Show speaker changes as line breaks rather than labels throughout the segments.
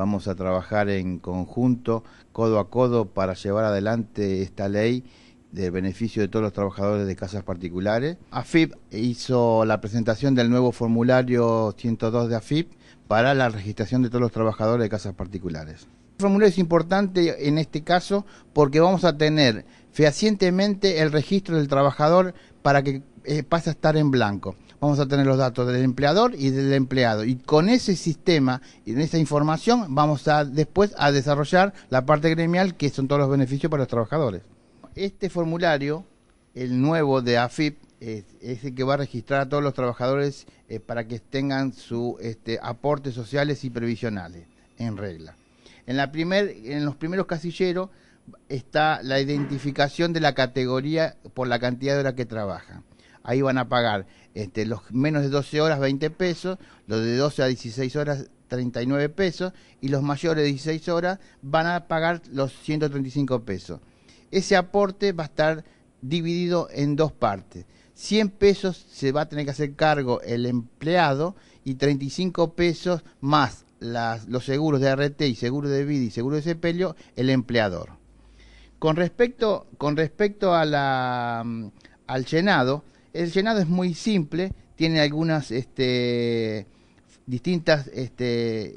Vamos a trabajar en conjunto, codo a codo, para llevar adelante esta ley de beneficio de todos los trabajadores de casas particulares. AFIP hizo la presentación del nuevo formulario 102 de AFIP para la registración de todos los trabajadores de casas particulares. El formulario es importante en este caso porque vamos a tener fehacientemente el registro del trabajador para que eh, pase a estar en blanco vamos a tener los datos del empleador y del empleado. Y con ese sistema y con esa información vamos a después a desarrollar la parte gremial que son todos los beneficios para los trabajadores. Este formulario, el nuevo de AFIP, es, el que va a registrar a todos los trabajadores eh, para que tengan sus este, aportes sociales y previsionales en regla. En, la primer, en los primeros casilleros está la identificación de la categoría por la cantidad de horas que trabajan ahí van a pagar este, los menos de 12 horas 20 pesos, los de 12 a 16 horas 39 pesos y los mayores de 16 horas van a pagar los 135 pesos. Ese aporte va a estar dividido en dos partes. 100 pesos se va a tener que hacer cargo el empleado y 35 pesos más los seguros de RT y seguro de vida y seguro de sepelio el empleador. Con respecto, mm, al llenado, el llenado es muy simple, tiene algunas este, distintas este,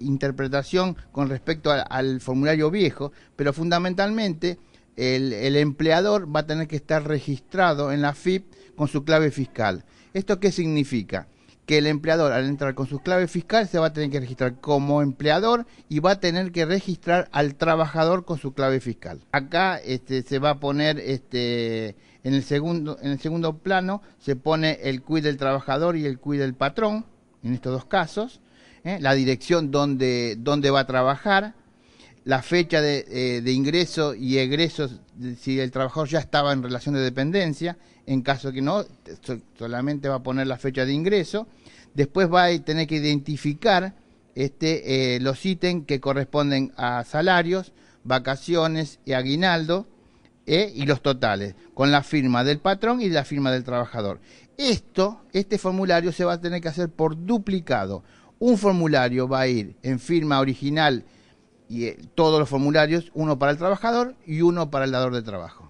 interpretación con respecto al formulario viejo, pero fundamentalmente el, el, empleador va a tener que estar registrado en la FIP con su clave fiscal. ¿Esto qué significa? que el empleador al entrar con su clave fiscal se va a tener que registrar como empleador y va a tener que registrar al trabajador con su clave fiscal. Acá este, se va a poner este, en, el segundo, en el segundo plano, se pone el Cuid del trabajador y el CUI del patrón, en estos dos casos, ¿eh? la dirección donde, donde va a trabajar, la fecha eh, de, ingreso y egresos, si el trabajador ya estaba en relación de dependencia, en caso que no, solamente va a poner la fecha de ingreso, después va a tener que identificar este, eh, los ítems que corresponden a salarios, vacaciones y aguinaldo, eh, y los totales, con la firma del patrón y la firma del trabajador. Esto, este formulario se va a tener que hacer por duplicado. Un formulario va a ir en firma original, y eh, todos los formularios, uno para el trabajador y uno para el dador de trabajo.